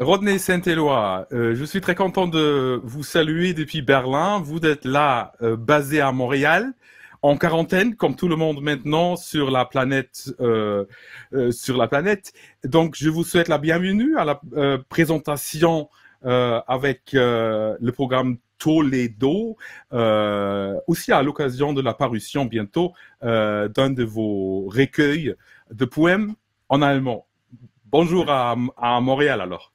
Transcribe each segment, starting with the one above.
Rodney Saint-Éloi, euh, je suis très content de vous saluer depuis Berlin. Vous êtes là, euh, basé à Montréal, en quarantaine, comme tout le monde maintenant sur la planète. Euh, sur la planète. Donc, je vous souhaite la bienvenue à la présentation avec le programme Toledo, aussi à l'occasion de la parution bientôt d'un de vos recueils de poèmes en allemand. Bonjour à Montréal alors.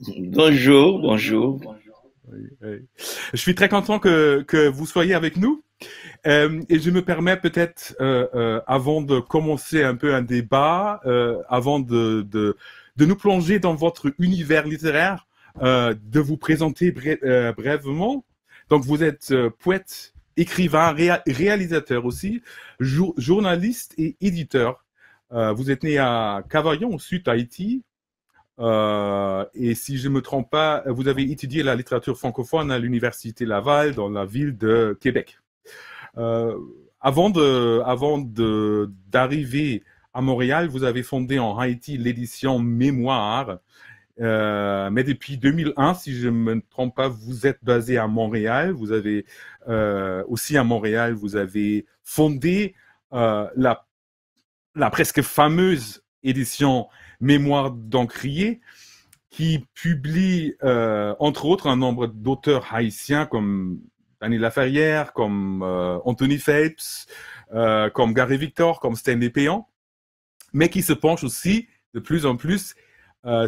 Bonjour, bonjour. Je suis très content que, que vous soyez avec nous. Euh, et je me permets peut-être, euh, euh, avant de commencer un peu un débat, avant de, de, de, nous plonger dans votre univers littéraire, de vous présenter brièvement, brèvement. Donc vous êtes poète, écrivain, réalisateur aussi, journaliste et éditeur. vous êtes né à Cavaillon, au sud Haïti, euh, et si je ne me trompe pas, vous avez étudié la littérature francophone à l'Université Laval, dans la ville de Québec. Euh, avant de, avant de, d'arriver à Montréal, vous avez fondé en Haïti l'édition Mémoire. Euh, mais depuis 2001, si je ne me trompe pas, vous êtes basé à Montréal. Vous avez aussi à Montréal, vous avez fondé la, la presque fameuse édition Mémoire d'encrier, qui publie, euh, entre autres, un nombre d'auteurs haïtiens comme Daniel Laferrière, comme euh, Anthony Phelps, euh, comme Gary Victor, comme Stanley Payan, mais qui se penche aussi de plus en plus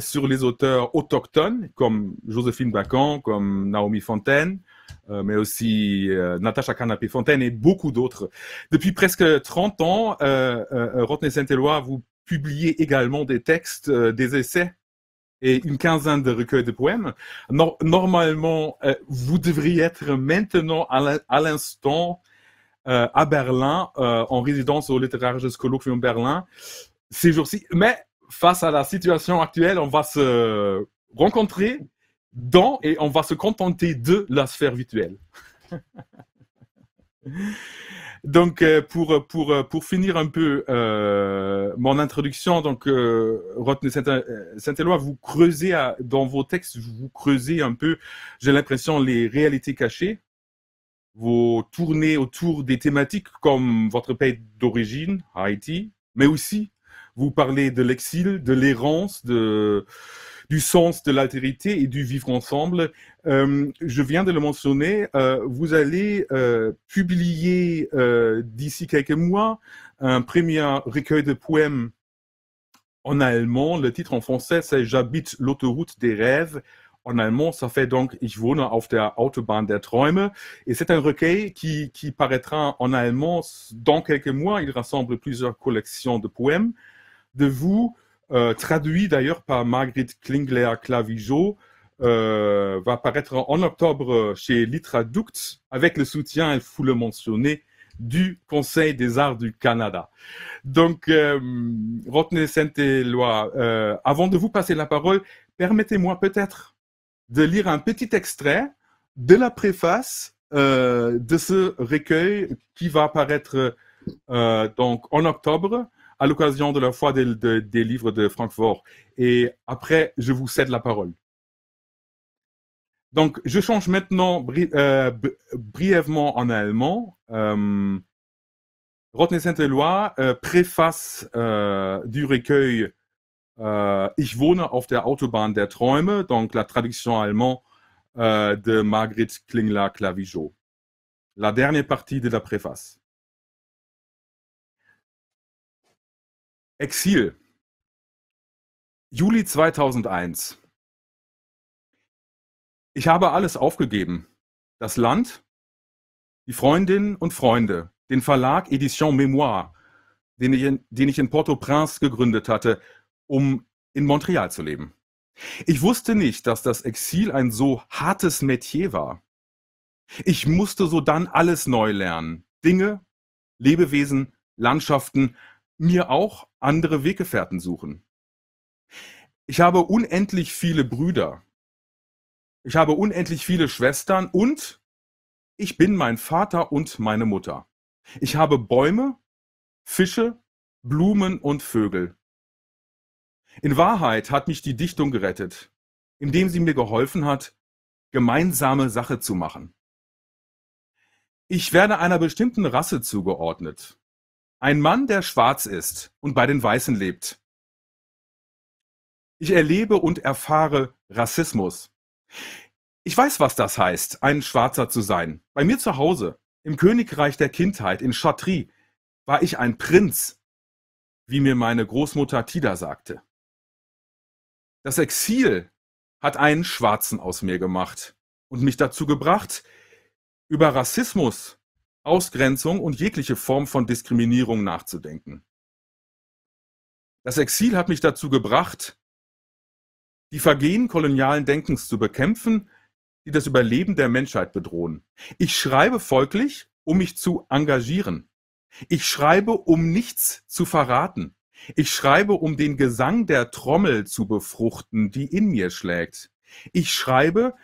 sur les auteurs autochtones comme Josephine Bacan, comme Naomi Fontaine, mais aussi Natacha Canapé-Fontaine et beaucoup d'autres. Depuis presque 30 ans, euh, Saint-Éloi vous publié également des textes, euh, des essais et une quinzaine de recueils de poèmes. normalement, euh, vous devriez être maintenant à l'instant euh, à Berlin, en résidence au Literarisches Colloquium Berlin, ces jours-ci. Mais face à la situation actuelle, on va se rencontrer dans et on va se contenter de la sphère virtuelle. Donc euh, pour pour euh, pour finir un peu euh, mon introduction, donc euh, euh Saint-Éloi, vous creusez à, dans vos textes, vous creusez un peu, j'ai l'impression les réalités cachées. Vous tournez autour des thématiques comme votre pays d'origine, Haïti, mais aussi vous parlez de l'exil, de l'errance, de du sens de l'altérité et du vivre ensemble. Euh, je viens de le mentionner, euh, vous allez euh, publier d'ici quelques mois un premier recueil de poèmes en allemand. Le titre en français, c'est J'habite l'autoroute des rêves. En allemand, ça fait donc Ich wohne auf der Autobahn der Träume. Et c'est un recueil qui, qui paraîtra en allemand dans quelques mois. Il rassemble plusieurs collections de poèmes de vous. Euh, traduit d'ailleurs par Margrit Klingler Clavijo, euh, va apparaître en octobre chez Litraduct avec le soutien, il faut le mentionner, du Conseil des arts du Canada. Donc, euh, retenez Sainte-Éloi, euh, avant de vous passer la parole, permettez-moi peut-être de lire un petit extrait de la préface euh, de ce recueil qui va apparaître euh, donc en octobre à l'occasion de la foi des, livres de Francfort. Et après, je vous cède la parole. Donc, je change maintenant euh, brièvement en allemand. Euh, Rodney Saint-Éloi, euh, préface euh, du recueil Ich wohne auf der Autobahn der Träume, donc la traduction allemande de Margrit klingler clavijo La dernière partie de la préface. Exil. Juli 2001. Ich habe alles aufgegeben. Das Land, die Freundinnen und Freunde, den Verlag Edition Mémoire, den ich, in, den ich in Port-au-Prince gegründet hatte, um in Montreal zu leben. Ich wusste nicht, dass das Exil ein so hartes Metier war. Ich musste so dann alles neu lernen. Dinge, Lebewesen, Landschaften, mir auch, andere Weggefährten suchen. Ich habe unendlich viele Brüder. Ich habe unendlich viele Schwestern und ich bin mein Vater und meine Mutter. Ich habe Bäume, Fische, Blumen und Vögel. In Wahrheit hat mich die Dichtung gerettet, indem sie mir geholfen hat, gemeinsame Sache zu machen. Ich werde einer bestimmten Rasse zugeordnet. Ein Mann, der schwarz ist und bei den Weißen lebt. Ich erlebe und erfahre Rassismus. Ich weiß, was das heißt, ein Schwarzer zu sein. Bei mir zu Hause, im Königreich der Kindheit, in Chatry, war ich ein Prinz, wie mir meine Großmutter Tida sagte. Das Exil hat einen Schwarzen aus mir gemacht und mich dazu gebracht, über Rassismus Ausgrenzung und jegliche Form von Diskriminierung nachzudenken. Das Exil hat mich dazu gebracht, die Vergehen kolonialen Denkens zu bekämpfen, die das Überleben der Menschheit bedrohen. Ich schreibe folglich, um mich zu engagieren. Ich schreibe, um nichts zu verraten. Ich schreibe, um den Gesang der Trommel zu befruchten, die in mir schlägt. Ich schreibe,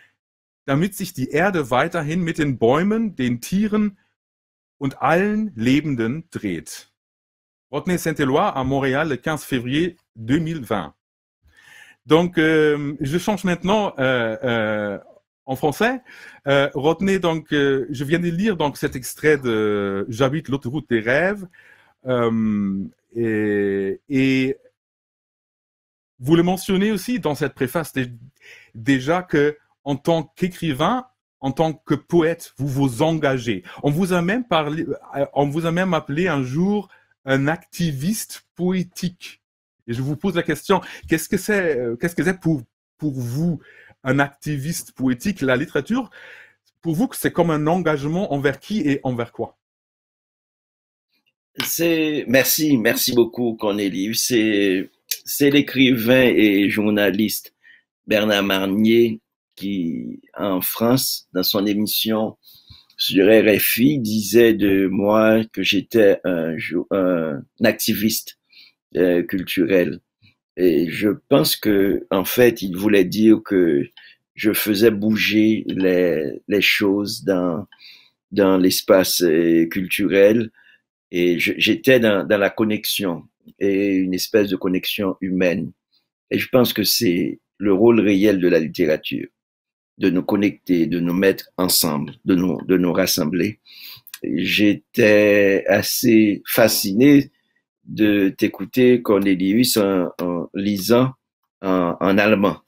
damit sich die Erde weiterhin mit den Bäumen, den Tieren, et allen Lebenden dreht. Rodney Saint-Éloi à Montréal le 15 février 2020. Donc, euh, je change maintenant euh, euh, en français. Rodney, donc, je viens de lire donc cet extrait de J'habite l'autoroute des rêves. Et, et, vous le mentionnez aussi dans cette préface déjà que en tant qu'écrivain, en tant que poète, vous vous engagez. Euh, on vous a même appelé un jour un activiste poétique. Et je vous pose la question, qu'est-ce que c'est, euh, qu'est-ce que c'est pour, vous, un activiste poétique, la littérature? Pour vous, c'est comme un engagement envers qui et envers quoi? C'est, merci, merci beaucoup, Cornelius. c'est l'écrivain et journaliste Bernard Marnier qui, en France, dans son émission sur RFI, disait de moi que j'étais un, un, activiste euh, culturel. Et je pense que, en fait, il voulait dire que je faisais bouger les, choses dans, dans l'espace euh, culturel et j'étais dans, dans la connexion et une espèce de connexion humaine. Et je pense que c'est le rôle réel de la littérature de nous connecter, de nous mettre ensemble, de nous, de nous rassembler. J'étais assez fasciné de t'écouter, Cornelius, en, en lisant en, allemand.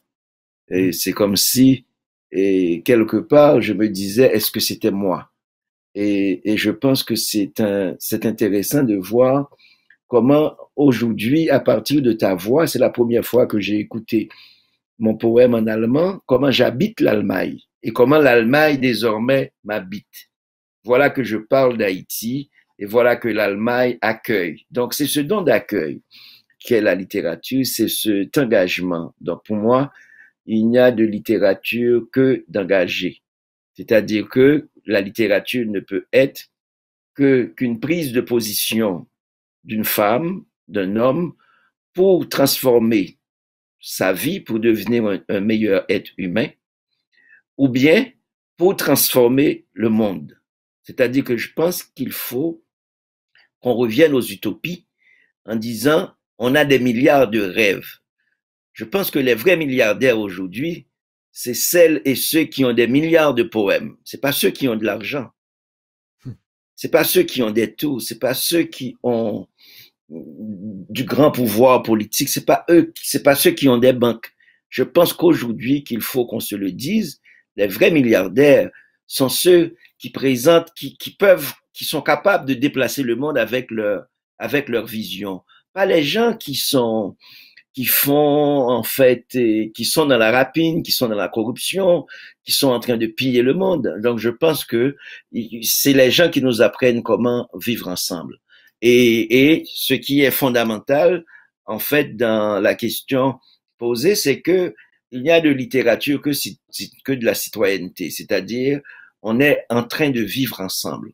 Et mm. c'est comme si, et quelque part, je me disais, est-ce que c'était moi et, je pense que c'est un c'est intéressant de voir comment aujourd'hui, à partir de ta voix, c'est la première fois que j'ai écouté mon poème en allemand, comment j'habite l'Allemagne et comment l'Allemagne désormais m'habite. Voilà que je parle d'Haïti et voilà que l'Allemagne accueille. Donc c'est ce don d'accueil qu'est la littérature, c'est cet engagement. Donc pour moi, il n'y a de littérature que d'engager. C'est-à-dire que la littérature ne peut être qu'une prise de position d'une femme, d'un homme, pour transformer sa vie pour devenir un, meilleur être humain, ou bien pour transformer le monde. C'est-à-dire que je pense qu'il faut qu'on revienne aux utopies en disant on a des milliards de rêves. Je pense que les vrais milliardaires aujourd'hui, c'est celles et ceux qui ont des milliards de poèmes. C'est pas ceux qui ont de l'argent. Hmm. C'est pas ceux qui ont des tours. C'est pas ceux qui ont du grand pouvoir politique, c'est pas eux, c'est pas ceux qui ont des banques. Je pense qu'aujourd'hui qu'il faut qu'on se le dise, les vrais milliardaires sont ceux qui présentent, qui, peuvent, qui sont capables de déplacer le monde avec leur, avec leur vision. Pas les gens qui sont, qui font en fait, euh, qui sont dans la rapine, qui sont dans la corruption, qui sont en train de piller le monde. Donc je pense que c'est les gens qui nous apprennent comment vivre ensemble. Et, ce qui est fondamental, en fait, dans la question posée, c'est que il n'y a de littérature que, que de la citoyenneté, c'est-à-dire on est en train de vivre ensemble.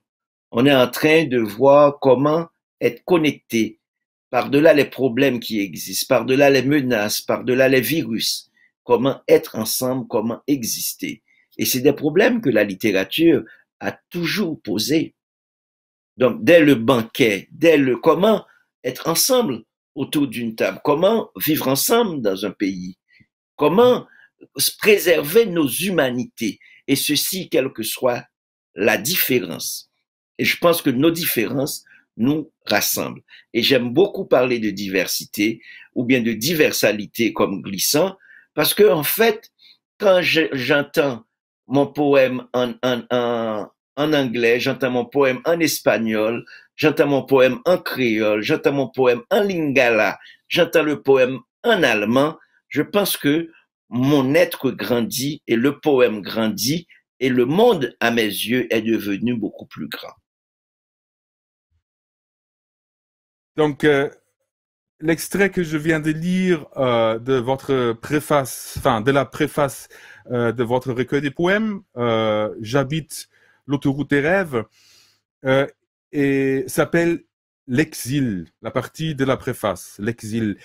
On est en train de voir comment être connecté par-delà les problèmes qui existent, par-delà les menaces, par-delà les virus, comment être ensemble, comment exister. Et c'est des problèmes que la littérature a toujours posés. Donc, dès le banquet, dès le comment être ensemble autour d'une table, comment vivre ensemble dans un pays, comment préserver nos humanités, et ceci, quelle que soit la différence. Et je pense que nos différences nous rassemblent. Et j'aime beaucoup parler de diversité ou bien de diversalité comme glissant, parce que en fait, quand j'entends mon poème en, en, en, en anglais, j'entends mon poème en espagnol, j'entends mon poème en créole, j'entends mon poème en lingala, j'entends le poème en allemand. Je pense que mon être grandit et le poème grandit et le monde, à mes yeux, est devenu beaucoup plus grand. Donc, euh, l'extrait que je viens de lire euh, de votre préface, enfin, de la préface euh, de votre recueil de poèmes, J'habite l'autoroute des rêves, euh, et s'appelle L'exil, la partie de la préface, L'exil.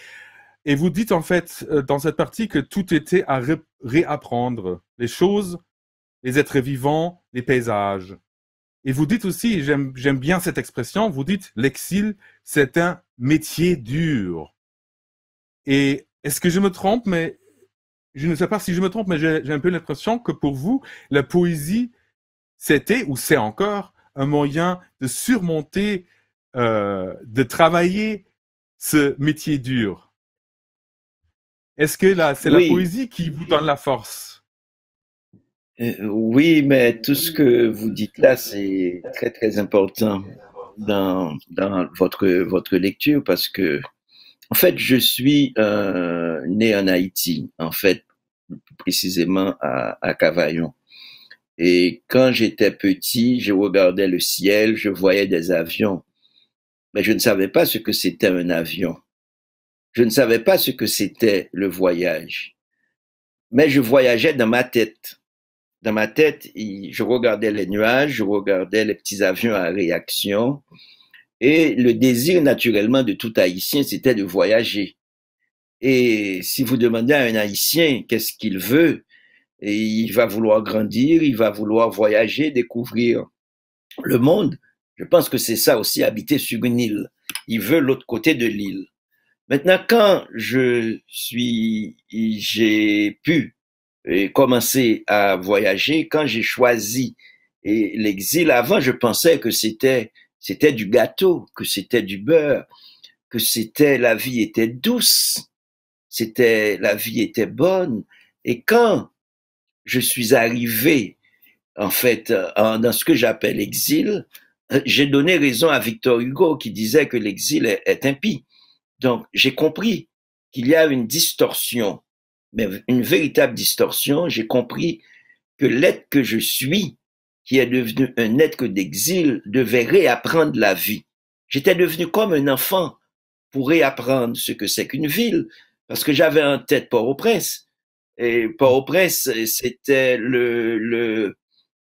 Et vous dites en fait euh, dans cette partie que tout était à réapprendre, les choses, les êtres vivants, les paysages. Et vous dites aussi, j'aime bien cette expression, vous dites l'exil, c'est un métier dur. Et est-ce que je me trompe, mais je ne sais pas si je me trompe, mais j'ai un peu l'impression que pour vous, la poésie c'était ou c'est encore un moyen de surmonter, euh, de travailler ce métier dur. Est-ce que là, c'est la poésie qui vous donne la force euh, Oui, mais tout ce que vous dites là, c'est très très important dans, votre, lecture parce que, en fait, je suis euh, né en Haïti, en fait, précisément à Cavaillon. Et quand j'étais petit, je regardais le ciel, je voyais des avions. Mais je ne savais pas ce que c'était un avion. Je ne savais pas ce que c'était le voyage. Mais je voyageais dans ma tête. Dans ma tête, je regardais les nuages, je regardais les petits avions à réaction. Et le désir naturellement de tout Haïtien, c'était de voyager. Et si vous demandez à un Haïtien qu'est-ce qu'il veut, et il va vouloir grandir, il va vouloir voyager, découvrir le monde. Je pense que c'est ça aussi, habiter sur une île. Il veut l'autre côté de l'île. Maintenant, quand je suis, j'ai pu commencer à voyager, quand j'ai choisi l'exil, avant, je pensais que c'était, c'était du gâteau, que c'était du beurre, que c'était, la vie était douce, c'était, la vie était bonne. Et quand je suis arrivé, en fait, euh, dans ce que j'appelle exil, euh, j'ai donné raison à Victor Hugo qui disait que l'exil est, impie. Donc, j'ai compris qu'il y a une distorsion, mais une véritable distorsion. J'ai compris que l'être que je suis, qui est devenu un être d'exil, devait réapprendre la vie. J'étais devenu comme un enfant pour réapprendre ce que c'est qu'une ville, parce que j'avais un tête Port-au-Prince. Et port au mmh. presse c'était le, le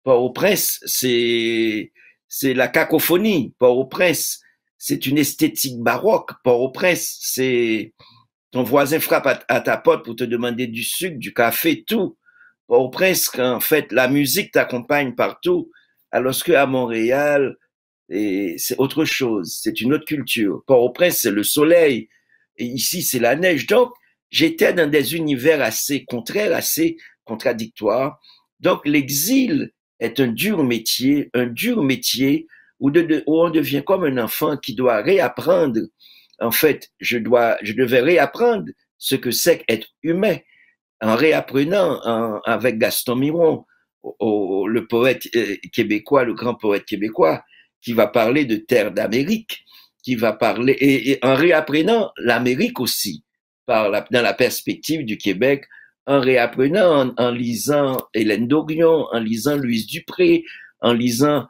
port au c'est c'est la cacophonie. port au presse c'est une esthétique baroque. port au presse c'est ton voisin frappe à, ta porte pour te demander du sucre, du café, tout. port au presse en fait, la musique t'accompagne partout, alors que à Montréal, c'est autre chose, c'est une autre culture. port au presse c'est le soleil, et ici, c'est la neige. Donc, J'étais dans des univers assez contraires, assez contradictoires. Donc l'exil est un dur métier, un dur métier où, on devient comme un enfant qui doit réapprendre. En fait, je dois, je devais réapprendre ce que c'est être humain en réapprenant avec Gaston Miron, le poète euh, québécois, le grand poète québécois, qui va parler de terre d'Amérique, qui va parler et en réapprenant l'Amérique aussi dans la perspective du Québec en réapprenant, en, lisant Hélène Dorion, en lisant Louise Dupré, en lisant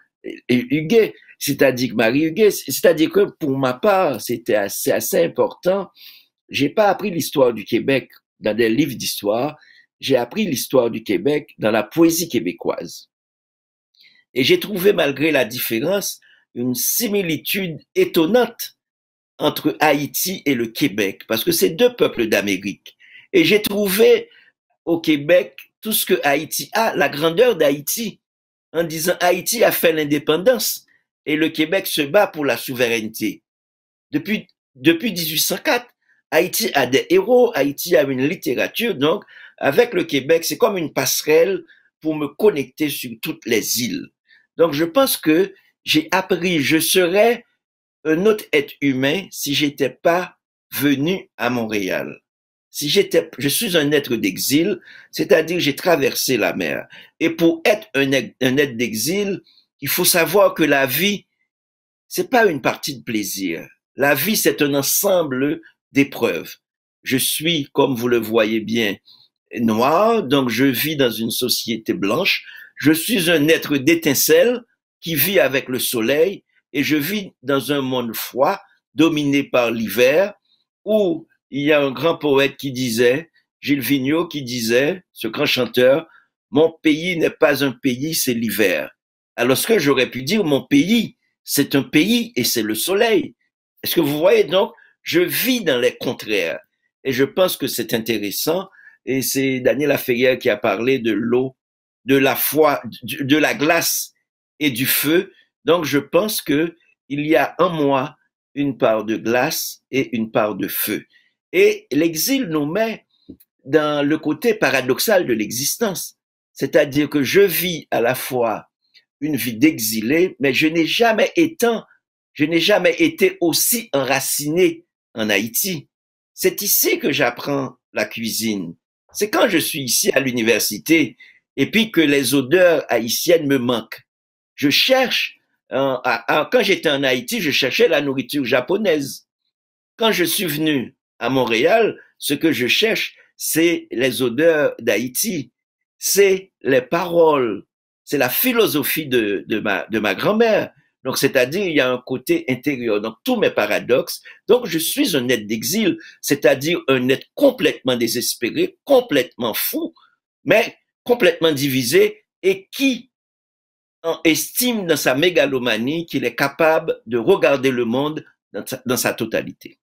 Huguet, c'est-à-dire Marie Huguet. C'est-à-dire que pour ma part, c'était assez, assez important. J'ai pas appris l'histoire du Québec dans des livres d'histoire. J'ai appris l'histoire du Québec dans la poésie québécoise. Et j'ai trouvé, malgré la différence, une similitude étonnante entre Haïti et le Québec, parce que c'est deux peuples d'Amérique. Et j'ai trouvé au Québec tout ce que Haïti a, la grandeur d'Haïti, en disant Haïti a fait l'indépendance et le Québec se bat pour la souveraineté. Depuis, depuis 1804, Haïti a des héros, Haïti a une littérature, donc avec le Québec, c'est comme une passerelle pour me connecter sur toutes les îles. Donc je pense que j'ai appris, je serai un autre être humain si j'étais pas venu à Montréal. Si j'étais, je suis un être d'exil, c'est-à-dire j'ai traversé la mer. Et pour être un, être d'exil, il faut savoir que la vie, c'est pas une partie de plaisir. La vie, c'est un ensemble d'épreuves. Je suis, comme vous le voyez bien, noir, donc je vis dans une société blanche. Je suis un être d'étincelle qui vit avec le soleil et je vis dans un monde froid, dominé par l'hiver, où il y a un grand poète qui disait, Gilles Vigneault qui disait, ce grand chanteur, mon pays n'est pas un pays, c'est l'hiver. Alors ce que j'aurais pu dire, mon pays, c'est un pays et c'est le soleil. Est-ce que vous voyez donc, je vis dans les contraires. Et je pense que c'est intéressant. Et c'est Daniel Laferrière qui a parlé de l'eau, de la foi, de la glace et du feu donc, je pense que il y a en moi une part de glace et une part de feu. Et l'exil nous met dans le côté paradoxal de l'existence. C'est-à-dire que je vis à la fois une vie d'exilé, mais je n'ai jamais été, je n'ai jamais été aussi enraciné en Haïti. C'est ici que j'apprends la cuisine. C'est quand je suis ici à l'université et puis que les odeurs haïtiennes me manquent. Je cherche quand j'étais en Haïti, je cherchais la nourriture japonaise. Quand je suis venu à Montréal, ce que je cherche, c'est les odeurs d'Haïti, c'est les paroles, c'est la philosophie de, ma, de ma grand-mère. Donc, c'est-à-dire, il y a un côté intérieur. dans tous mes paradoxes. Donc, je suis un être d'exil, c'est-à-dire un être complètement désespéré, complètement fou, mais complètement divisé et qui estime dans sa mégalomanie qu'il est capable de regarder le monde dans sa, totalité.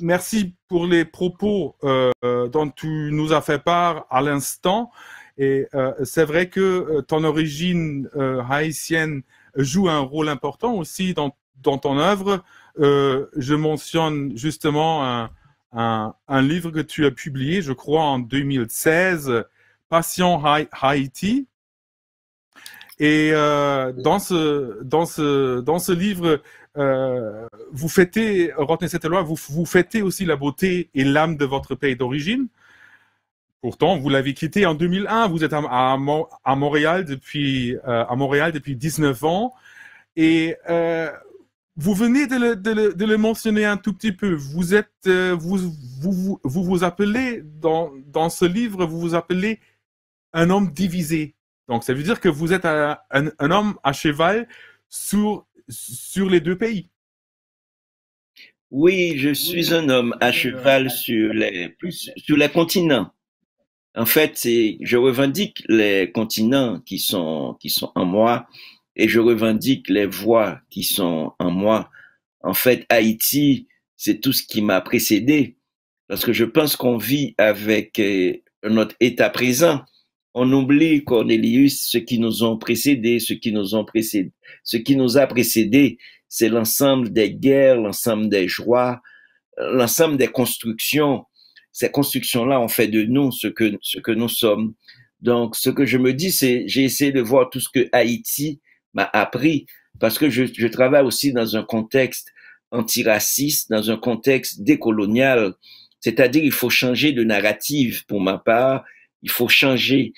Merci pour les propos euh, dont tu nous as fait part à l'instant. Et euh, c'est vrai que euh, ton origine haïtienne joue un rôle important aussi dans, ton œuvre. je mentionne justement un, livre que tu as publié, je crois, en 2016, Passion Haïti. Et euh, dans, ce, dans, ce, dans ce livre, euh, vous fêtez, retenez cette loi, vous, vous fêtez aussi la beauté et l'âme de votre pays d'origine. Pourtant, vous l'avez quitté en 2001. Vous êtes à, Montréal depuis à Montréal depuis 19 euh, ans et vous venez de le, mentionner un tout petit peu. Vous êtes vous, vous, vous, vous appelez dans, dans ce livre vous vous appelez un homme divisé. Donc, ça veut dire que vous êtes un, homme à cheval sur, sur les deux pays. Oui, je suis un homme à euh, cheval sur les, sur les continents. En fait, je revendique les continents qui sont, qui sont en moi et je revendique les voies qui sont en moi. En fait, Haïti, c'est tout ce qui m'a précédé parce que je pense qu'on vit avec euh, notre état présent on oublie Cornelius, ceux qui nous ont précédés, ceux qui nous ont précédé, Ce qui nous a précédés, c'est l'ensemble des guerres, l'ensemble des joies, l'ensemble des constructions. Ces constructions-là ont fait de nous ce que, ce que nous sommes. Donc, ce que je me dis, c'est j'ai essayé de voir tout ce que Haïti m'a appris, parce que je, je, travaille aussi dans un contexte antiraciste, dans un contexte décolonial. C'est-à-dire, il faut changer de narrative pour ma part il faut changer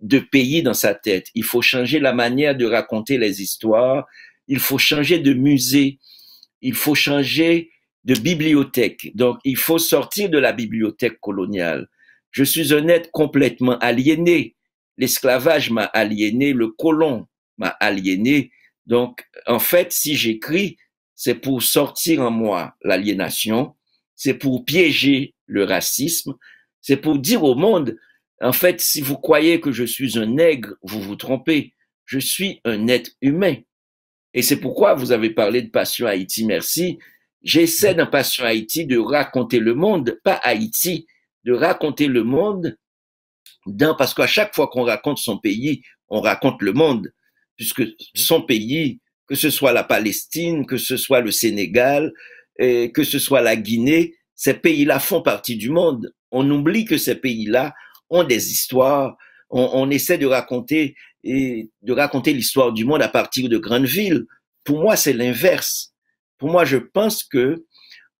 de pays dans sa tête. Il faut changer la manière de raconter les histoires. Il faut changer de musée. Il faut changer de bibliothèque. Donc, il faut sortir de la bibliothèque coloniale. Je suis un être complètement aliéné. L'esclavage m'a aliéné, le colon m'a aliéné. Donc, en fait, si j'écris, c'est pour sortir en moi l'aliénation, c'est pour piéger le racisme, c'est pour dire au monde, en fait, si vous croyez que je suis un nègre, vous vous trompez. Je suis un être humain. Et c'est pourquoi vous avez parlé de Passion Haïti, merci. J'essaie d'un Passion Haïti de raconter le monde, pas Haïti, de raconter le monde d'un... parce qu'à chaque fois qu'on raconte son pays, on raconte le monde, puisque son pays, que ce soit la Palestine, que ce soit le Sénégal, et que ce soit la Guinée, ces pays-là font partie du monde. On oublie que ces pays-là ont des histoires. On, essaie de raconter et de raconter l'histoire du monde à partir de grandes villes. Pour moi, c'est l'inverse. Pour moi, je pense que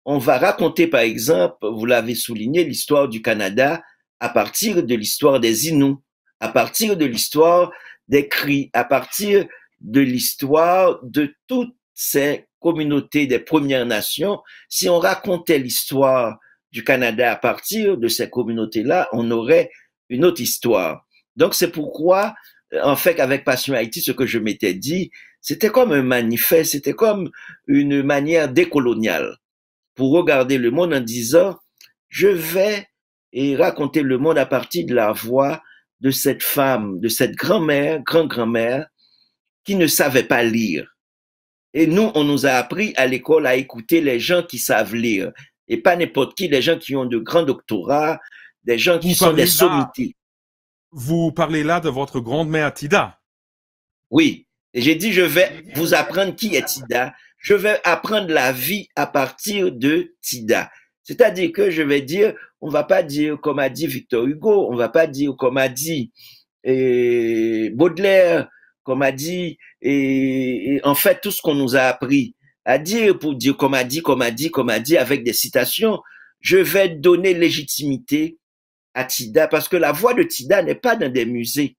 on va raconter, par exemple, vous l'avez souligné, l'histoire du Canada à partir de l'histoire des Inuits, à partir de l'histoire des cris, à partir de l'histoire de toutes ces communautés des Premières Nations. Si on racontait l'histoire du Canada à partir de ces communautés-là, on aurait une autre histoire. Donc c'est pourquoi, euh, en fait, avec Passion Haïti, ce que je m'étais dit, c'était comme un manifeste, c'était comme une manière décoloniale pour regarder le monde en disant, je vais et raconter le monde à partir de la voix de cette femme, de cette grand-mère, grand-grand-mère, qui ne savait pas lire. Et nous, on nous a appris à l'école à écouter les gens qui savent lire et pas n'importe qui, des gens qui ont de grands doctorats, des gens qui sont des sommités. Vous parlez là de votre grande-mère Tida. Oui. et J'ai dit, je vais vous apprendre qui est Tida. Je vais apprendre la vie à partir de Tida. C'est-à-dire que je vais dire, on va pas dire comme a dit Victor Hugo, on va pas dire comme a dit Baudelaire, comme a dit, et en fait tout ce qu'on nous a appris à dire pour dire comme a dit, comme a dit, comme a dit, avec des citations, je vais donner légitimité à Tida, parce que la voix de Tida n'est pas dans des musées.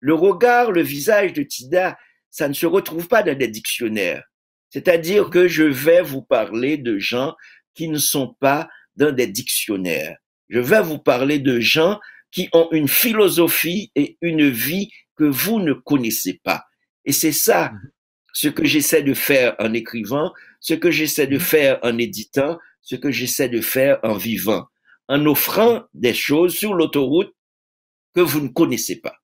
Le regard, le visage de Tida, ça ne se retrouve pas dans des dictionnaires. C'est-à-dire que je vais vous parler de gens qui ne sont pas dans des dictionnaires. Je vais vous parler de gens qui ont une philosophie et une vie que vous ne connaissez pas. Et c'est ça mhm ce que j'essaie de faire en écrivant, ce que j'essaie de mm. faire en éditant, ce que j'essaie de faire en vivant, en offrant mm. des choses sur l'autoroute que vous ne connaissez pas.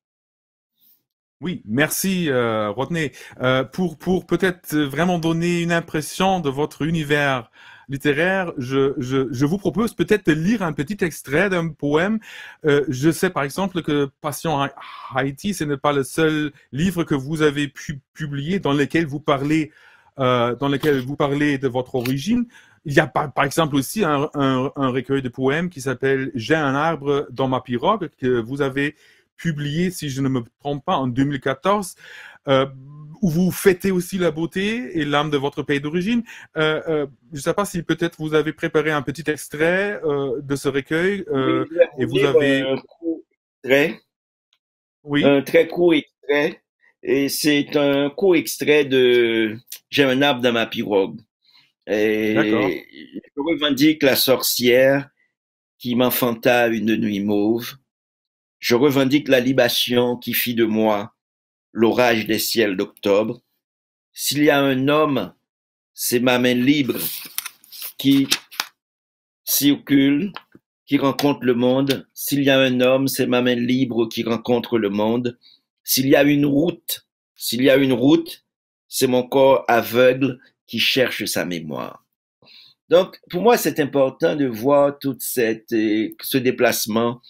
Oui, merci euh, Rodney. Euh, pour pour peut-être vraiment donner une impression de votre univers littéraire, je, je, je vous propose peut-être de lire un petit extrait d'un poème. Euh, je sais par exemple que Passion à Haïti, ce n'est pas le seul livre que vous avez pu publier dans lequel vous parlez, euh, dans lequel vous parlez de votre origine. Il y a par, par exemple aussi un, un, un, recueil de poèmes qui s'appelle J'ai un arbre dans ma pirogue que vous avez publié, si je ne me trompe pas, en 2014. Euh, où vous fêtez aussi la beauté et l'âme de votre pays d'origine. Euh, euh, je ne sais pas si peut-être vous avez préparé un petit extrait de ce recueil oui, et vous avez un oui, un très court extrait et c'est un court extrait de J'ai un arbre dans ma pirogue. Et je revendique la sorcière qui m'enfanta une nuit mauve. Je revendique la libation qui fit de moi l'orage des ciels d'octobre. S'il y a un homme, c'est ma main libre qui circule, qui rencontre le monde. S'il y a un homme, c'est ma main libre qui rencontre le monde. S'il y a une route, s'il y a une route, c'est mon corps aveugle qui cherche sa mémoire. Donc, pour moi, c'est important de voir tout cette, euh, ce déplacement,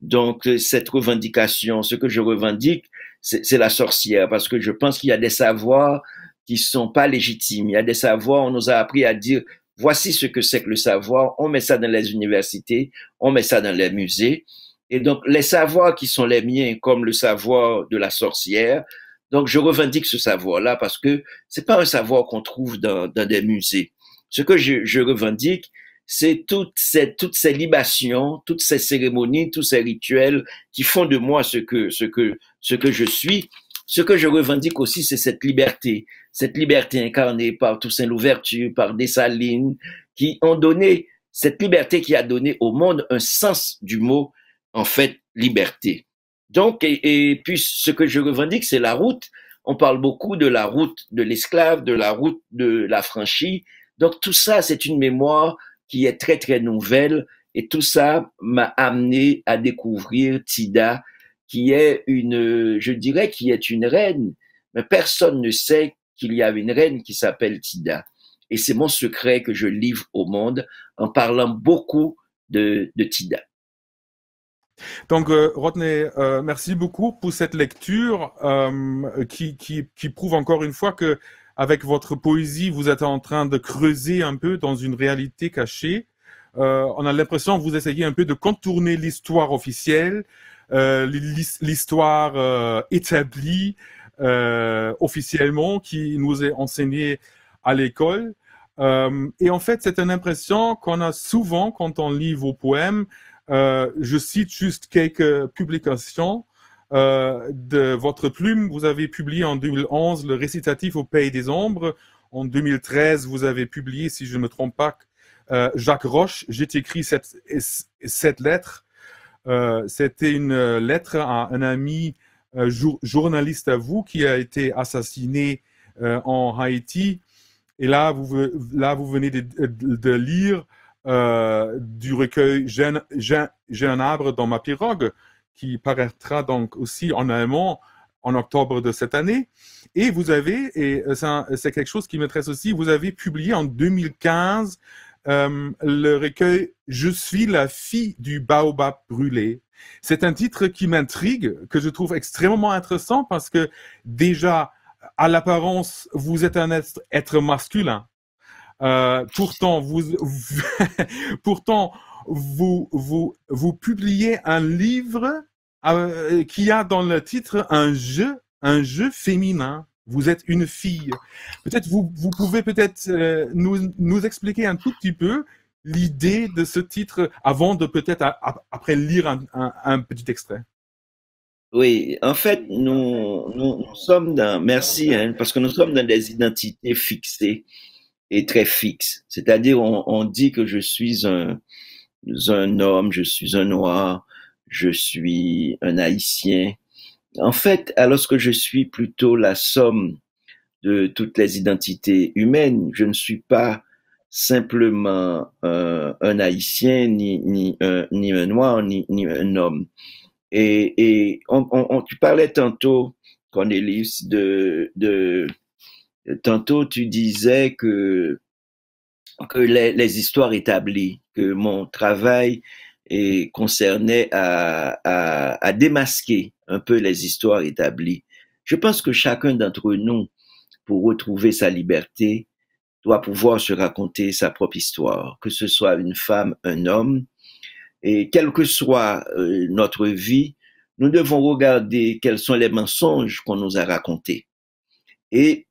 donc cette revendication, ce que je revendique, c'est la sorcière, parce que je pense qu'il y a des savoirs qui sont pas légitimes. Il y a des savoirs, on nous a appris à dire, voici ce que c'est que le savoir, on met ça dans les universités, on met ça dans les musées. Et donc, les savoirs qui sont les miens, comme le savoir de la sorcière, donc je revendique ce savoir-là parce que c'est pas un savoir qu'on trouve dans, des musées. Ce que je revendique, c'est toutes ces, ces libations, toutes ces cérémonies, tous ces rituels qui font de moi ce que, ce que, ce que je suis. Ce que je revendique aussi, c'est cette liberté, cette liberté incarnée par Toussaint Louverture, par Dessalines, qui ont donné, cette liberté qui a donné au monde un sens du mot, en fait, liberté. Donc, et, et puis ce que je revendique, c'est la route. On parle beaucoup de la route de l'esclave, de la route de la franchie. Donc tout ça, c'est une mémoire qui est très, très nouvelle. Et tout ça m'a amené à découvrir Tida, qui est une, je dirais, qui est une reine, mais personne ne sait qu'il y a une reine qui s'appelle Tida. Et c'est mon secret que je livre au monde en parlant beaucoup de, de Tida. Donc, euh, Rodney, euh, merci beaucoup pour cette lecture euh, qui, qui, qui, prouve encore une fois que avec votre poésie, vous êtes en train de creuser un peu dans une réalité cachée. Euh, on a l'impression que vous essayez un peu de contourner l'histoire officielle, euh, l'histoire euh, établie euh, officiellement qui nous est enseignée à l'école. Euh, et en fait, c'est une impression qu'on a souvent quand on lit vos poèmes. Euh, je cite juste quelques publications. Euh, de votre plume, vous avez publié en 2011 le récitatif au Pays des Ombres. En 2013, vous avez publié, si je ne me trompe pas, euh, Jacques Roche, J'ai écrit cette, lettre. Euh, c'était une lettre à un ami journaliste à vous qui a été assassiné en Haïti. Et là, vous, venez de, lire du recueil J'ai un arbre dans ma pirogue qui paraîtra donc aussi en allemand en octobre de cette année. Et vous avez, et c'est quelque chose qui m'intéresse aussi, vous avez publié en 2015 euh, le recueil Je suis la fille du baobab brûlé. C'est un titre qui m'intrigue, que je trouve extrêmement intéressant parce que déjà, à l'apparence, vous êtes un être, masculin. Euh, pourtant, vous, pourtant, vous, vous, vous publiez un livre ah, euh, euh, qui a dans le titre un jeu, un jeu féminin. Vous êtes une fille. Peut-être vous, vous pouvez peut-être euh, nous, nous expliquer un tout petit peu l'idée de ce titre avant de peut-être après lire un, un, petit extrait. Oui, en fait, nous, nous, nous sommes dans, merci, hein, parce que nous sommes dans des identités fixées et très fixes. C'est-à-dire, on, on, dit que je suis un, un homme, je suis un noir, je suis un haïtien. En fait, alors que je suis plutôt la somme de toutes les identités humaines, je ne suis pas simplement euh, un haïtien, ni, ni, un, euh, ni un noir, ni, ni un homme. Et, et tu parlais tantôt, Cornelius, de, de tantôt tu disais que, que les histoires établies, que mon travail et concernait à, à, démasquer un peu les histoires établies. Je pense que chacun d'entre nous, pour retrouver sa liberté, doit pouvoir se raconter sa propre histoire, que ce soit une femme, un homme. Et quelle que soit euh, notre vie, nous devons regarder quels sont les mensonges qu'on nous a racontés et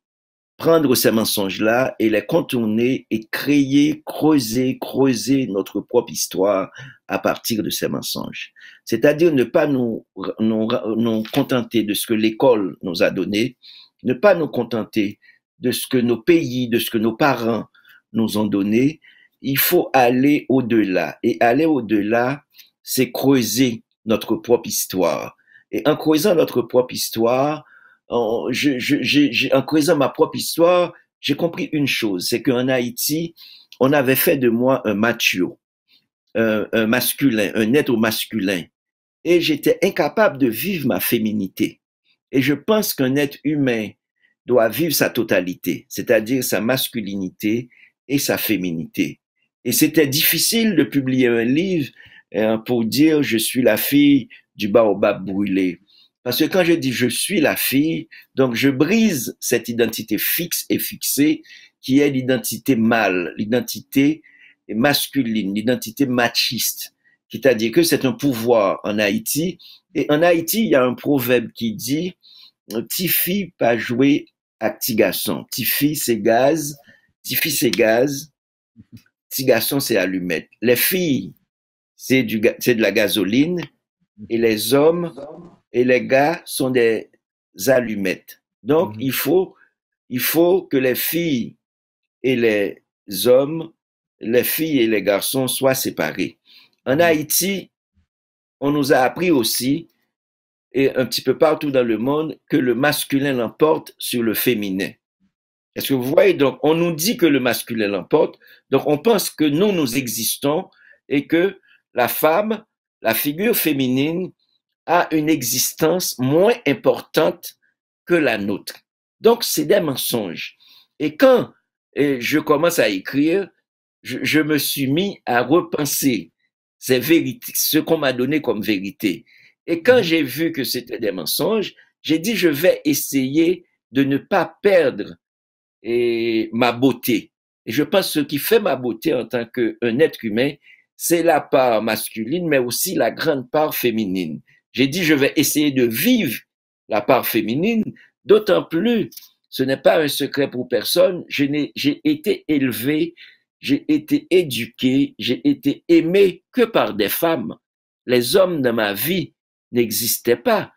prendre ces mensonges-là et les contourner et créer, creuser, creuser notre propre histoire à partir de ces mensonges. C'est-à-dire ne pas nous, nous, nous, contenter de ce que l'école nous a donné, ne pas nous contenter de ce que nos pays, de ce que nos parents nous ont donné. Il faut aller au-delà. Et aller au-delà, c'est creuser notre propre histoire. Et en creusant notre propre histoire, en creusant ma propre histoire, j'ai compris une chose, c'est qu'en Haïti, on avait fait de moi un macho, un, un masculin, un être masculin. Et j'étais incapable de vivre ma féminité. Et je pense qu'un être humain doit vivre sa totalité, c'est-à-dire sa masculinité et sa féminité. Et c'était difficile de publier un livre euh, pour dire je suis la fille du baobab brûlé parce que quand je dis je suis la fille, donc je brise cette identité fixe et fixée qui est l'identité mâle, l'identité masculine, l'identité machiste. C'est-à-dire que c'est un pouvoir en Haïti. Et en Haïti, il y a un proverbe qui dit Tifi pas jouer à petit garçon. Tifi, c'est gaz. Tifi, c'est gaz. Petit c'est allumette. Les filles, c'est de la gasoline. Et les hommes, et les gars sont des allumettes. Donc, mmh il, faut, il faut que les filles et les hommes, les filles et les garçons soient séparés. En mmh Haïti, on nous a appris aussi, et un petit peu partout dans le monde, que le masculin l'emporte sur le féminin. Est-ce que vous voyez Donc, on nous dit que le masculin l'emporte, donc on pense que nous, nous existons et que la femme, la figure féminine, à une existence moins importante que la nôtre. Donc, c'est des mensonges. Et quand je commence à écrire, je, me suis mis à repenser ces vérités, ce qu'on m'a donné comme vérité. Et quand mhm. j'ai vu que c'était des mensonges, j'ai dit, je vais essayer de ne pas perdre ma beauté. Et je pense que ce qui fait ma beauté en tant qu'un être humain, c'est la part masculine, mais aussi la grande part féminine. J'ai dit, je vais essayer de vivre la part féminine, d'autant plus, ce n'est pas un secret pour personne, j'ai été élevé, j'ai été éduqué, j'ai été aimé que par des femmes. Les hommes de ma vie n'existaient pas.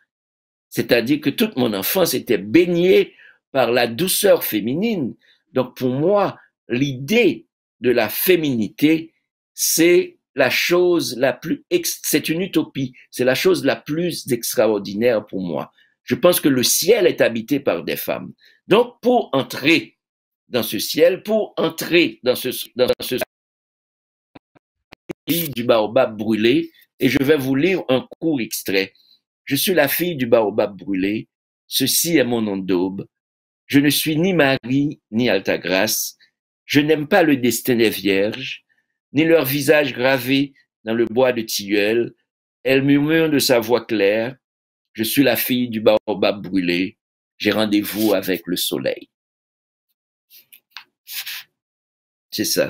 C'est-à-dire que toute mon enfance était baignée par la douceur féminine. Donc pour moi, l'idée de la féminité, c'est la chose la plus, c'est une utopie, c'est la chose la plus extraordinaire pour moi. Je pense que le ciel est habité par des femmes. Donc, pour entrer dans ce ciel, pour entrer dans ce, dans ce fille du baobab brûlé, et je vais vous lire un court extrait. Je suis la fille du baobab brûlé. Ceci est mon nom d'aube. Je ne suis ni Marie, ni Altagrace. Je n'aime pas le destin des vierges ni leur visage gravé dans le bois de tilleul. Elle murmure de sa voix claire, je suis la fille du baobab brûlé, j'ai rendez-vous avec le soleil. C'est ça.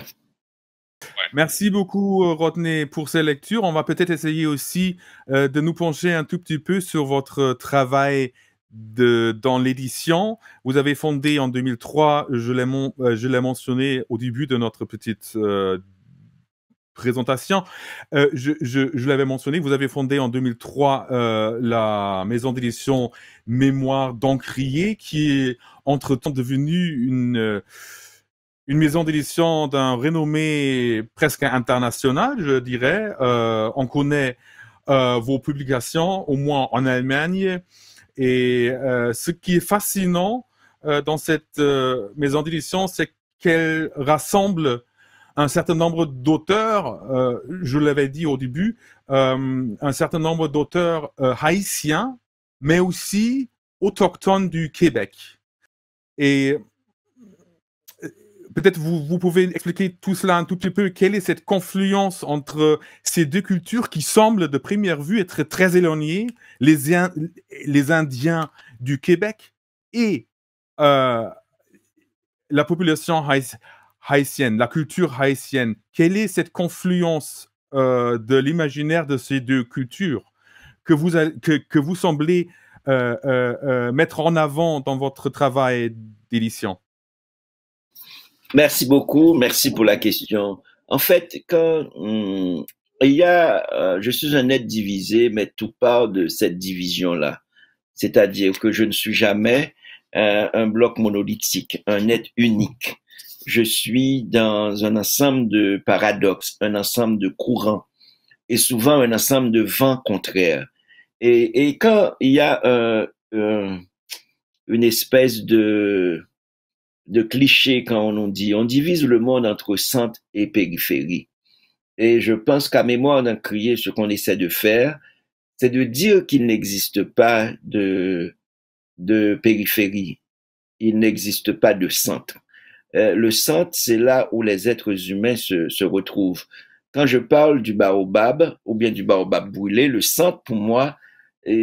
Merci beaucoup, euh, Rodney, pour ces lectures. On va peut-être essayer aussi euh, de nous pencher un tout petit peu sur votre euh, travail dans l'édition. Vous avez fondé en 2003, je l'ai, mentionné au début de notre petite présentation. Euh, je, l'avais mentionné, vous avez fondé en 2003 euh, la maison d'édition Mémoire d'Ancrier, qui est entre-temps devenue une, euh, une maison d'édition d'un renommé presque international, je dirais. on connaît vos publications, au moins en Allemagne. Et ce qui est fascinant dans cette maison d'édition, c'est qu'elle rassemble un certain nombre d'auteurs, euh, je l'avais dit au début, euh, un certain nombre d'auteurs euh, haïtiens, mais aussi autochtones du Québec. Et peut-être vous, vous pouvez expliquer tout cela un tout petit peu. Quelle est cette confluence entre ces deux cultures qui semblent de première vue être très éloignées, les, les Indiens du Québec et la population haïtienne haïtienne, la culture haïtienne. Quelle est cette confluence euh, de l'imaginaire de ces deux cultures que vous, que, vous semblez euh, euh, mettre en avant dans votre travail délicieux Merci beaucoup, merci pour la question. En fait, hmm, il y a, je suis un être divisé, mais tout part de cette division-là. C'est-à-dire que je ne suis jamais un bloc monolithique, un être unique je suis dans un ensemble de paradoxes, un ensemble de courants et souvent un ensemble de vents contraires. Et, quand il y a une espèce de, de cliché quand on dit, on divise le monde entre centre et périphérie. Et je pense qu'à mémoire d'un crier, ce qu'on essaie de faire, c'est de dire qu'il n'existe pas de, de périphérie, il n'existe pas de centre. Euh, le centre, c'est là où les êtres humains se, se retrouvent. Quand je parle du baobab ou bien du baobab brûlé, le centre pour moi,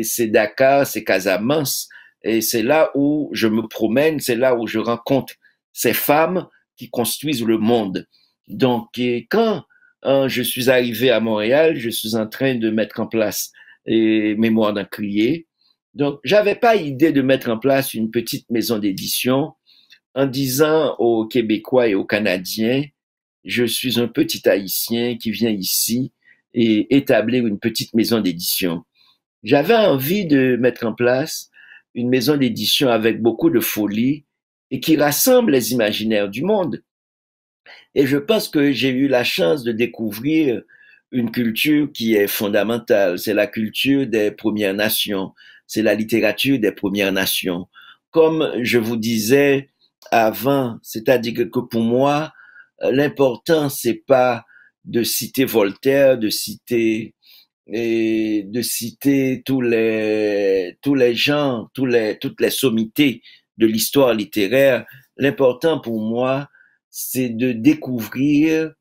c'est Dakar, c'est Casamance, et c'est là où je me promène, c'est là où je rencontre ces femmes qui construisent le monde. Donc, quand hein, je suis arrivé à Montréal, je suis en train de mettre en place et Mémoire d'un crier. Donc, j'avais pas idée de mettre en place une petite maison d'édition en disant aux Québécois et aux Canadiens, je suis un petit Haïtien qui vient ici et établir une petite maison d'édition. J'avais envie de mettre en place une maison d'édition avec beaucoup de folie et qui rassemble les imaginaires du monde. Et je pense que j'ai eu la chance de découvrir une culture qui est fondamentale. C'est la culture des Premières Nations. C'est la littérature des Premières Nations. Comme je vous disais, avant, C'est-à-dire que pour moi, l'important, c'est pas de citer Voltaire, de citer et de citer tous les tous les gens, tous les toutes les sommités de l'histoire littéraire. L'important pour moi, c'est de découvrir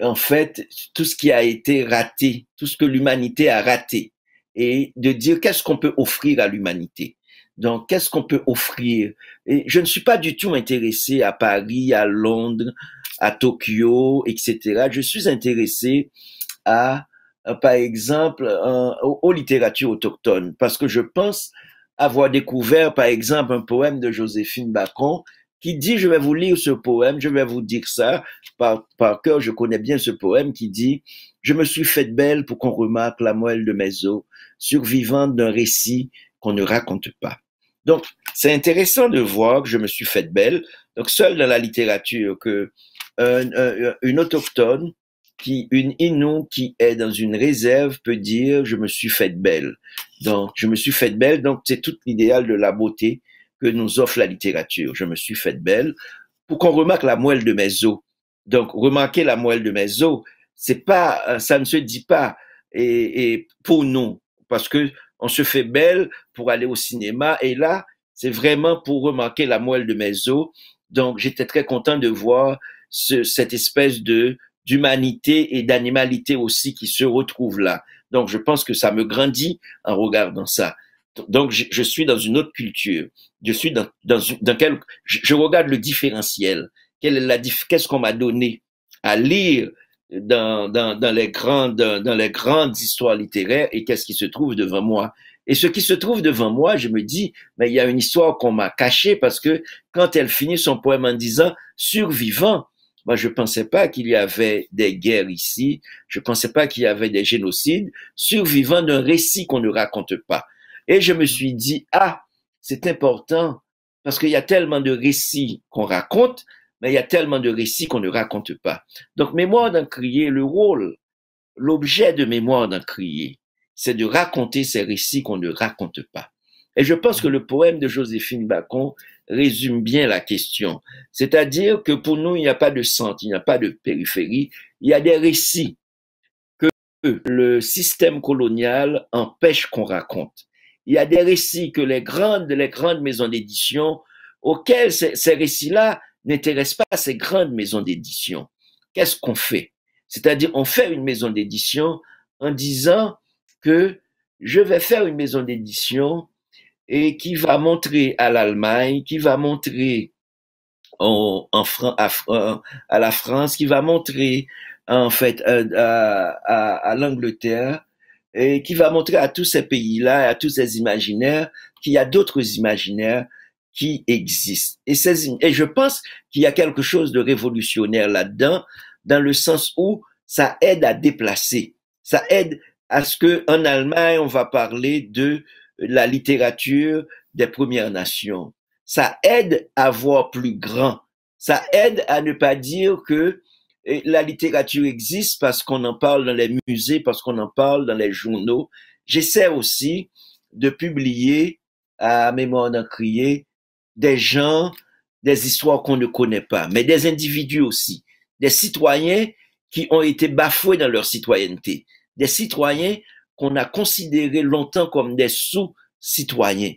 en fait tout ce qui a été raté, tout ce que l'humanité a raté et de dire qu'est-ce qu'on peut offrir à l'humanité. Donc qu'est-ce qu'on peut offrir et je ne suis pas du tout intéressé à Paris, à Londres, à Tokyo, etc. Je suis intéressé à, euh, par exemple, aux, littératures autochtones, parce que je pense avoir découvert, par exemple, un poème de Joséphine Bacon qui dit, je vais vous lire ce poème, je vais vous dire ça, par, par cœur, je connais bien ce poème qui dit, je me suis faite belle pour qu'on remarque la moelle de mes os, survivante d'un récit qu'on ne raconte pas. Donc, c'est intéressant de voir que je me suis faite belle, donc seul dans la littérature, que une autochtone, qui, une Innu qui est dans une réserve peut dire je me suis faite belle. Donc je me suis faite belle, donc c'est tout l'idéal de la beauté que nous offre la littérature. Je me suis faite belle pour qu'on remarque la moelle de mes os. Donc remarquer la moelle de mes os, c'est pas, euh, ça ne se dit pas et, et pour nous parce que on se fait belle pour aller au cinéma et là c'est vraiment pour remarquer la moelle de mes os. Donc, j'étais très content de voir cette espèce de d'humanité et d'animalité aussi qui se retrouve là. Donc, je pense que ça me grandit en regardant ça. Donc, je, suis dans une autre culture. Je suis dans, dans, quel, je, regarde le différentiel. qu'est-ce qu'on m'a donné à lire dans, dans, dans, les grandes, dans les grandes histoires littéraires et qu'est-ce qui se trouve devant moi. Et ce qui se trouve devant moi, je me dis, mais il y a une histoire qu'on m'a cachée parce que quand elle finit son poème en disant survivant, moi, je ne pensais pas qu'il y avait des guerres ici, je ne pensais pas qu'il y avait des génocides, survivant d'un récit qu'on ne raconte pas. Et je me suis dit, ah, c'est important, parce qu'il y a tellement de récits qu'on raconte, mais il y a tellement de récits qu'on ne raconte pas. Donc, mémoire d'un crier, le rôle, l'objet de mémoire d'un crier, c'est de raconter ces récits qu'on ne raconte pas. Et je pense que le poème de Joséphine Bacon résume bien la question. C'est-à-dire que pour nous, il n'y a pas de centre, il n'y a pas de périphérie, il y a des récits que le système colonial empêche qu'on raconte. Il y a des récits que les grandes, les grandes maisons d'édition, auxquelles ces, récits-là n'intéressent pas ces grandes maisons d'édition. Qu'est-ce qu'on fait C'est-à-dire, on fait une maison d'édition en disant, que je vais faire une maison d'édition et qui va montrer à l'Allemagne, qui va montrer en, à, la France, qui va montrer en fait euh, à, l'Angleterre et qui va montrer à tous ces pays-là, à tous ces imaginaires, qu'il y a d'autres imaginaires qui existent. et je pense qu'il y a quelque chose de révolutionnaire là-dedans, dans le sens où ça aide à déplacer, ça aide à ce qu'en Allemagne, on va parler de la littérature des Premières Nations. Ça aide à voir plus grand. Ça aide à ne pas dire que eh, la littérature existe parce qu'on en parle dans les musées, parce qu'on en parle dans les journaux. J'essaie aussi de publier à mémoire d'encrier des gens, des histoires qu'on ne connaît pas, mais des individus aussi, des citoyens qui ont été bafoués dans leur citoyenneté des citoyens qu'on a considérés longtemps comme des sous-citoyens.